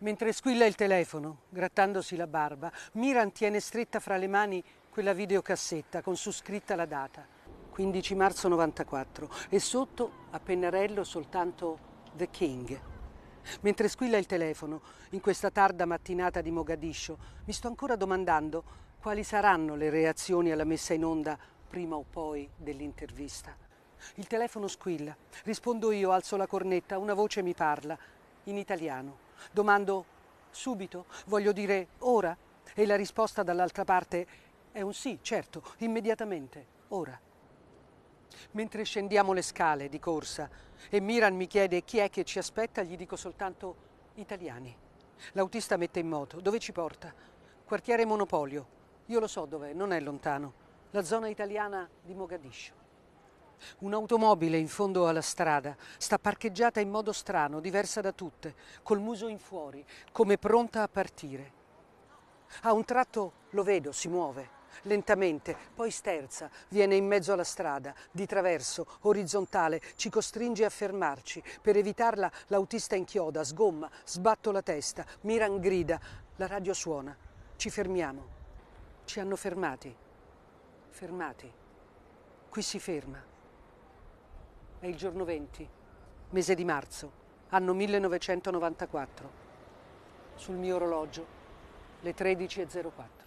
Mentre squilla il telefono, grattandosi la barba, Miran tiene stretta fra le mani quella videocassetta con su scritta la data, 15 marzo 94, e sotto a pennarello soltanto The King. Mentre squilla il telefono, in questa tarda mattinata di Mogadiscio, mi sto ancora domandando quali saranno le reazioni alla messa in onda prima o poi dell'intervista. Il telefono squilla, rispondo io, alzo la cornetta, una voce mi parla, in italiano. Domando subito, voglio dire ora? E la risposta dall'altra parte è un sì, certo, immediatamente, ora. Mentre scendiamo le scale di corsa e Miran mi chiede chi è che ci aspetta, gli dico soltanto italiani. L'autista mette in moto. Dove ci porta? Quartiere Monopolio. Io lo so dov'è, non è lontano. La zona italiana di Mogadiscio. Un'automobile in fondo alla strada sta parcheggiata in modo strano, diversa da tutte, col muso in fuori, come pronta a partire. A un tratto lo vedo, si muove, lentamente, poi sterza, viene in mezzo alla strada, di traverso, orizzontale, ci costringe a fermarci. Per evitarla l'autista inchioda, sgomma, sbatto la testa, Miran grida, la radio suona, ci fermiamo. Ci hanno fermati. Fermati. Qui si ferma. È il giorno 20, mese di marzo, anno 1994. Sul mio orologio, le 13.04.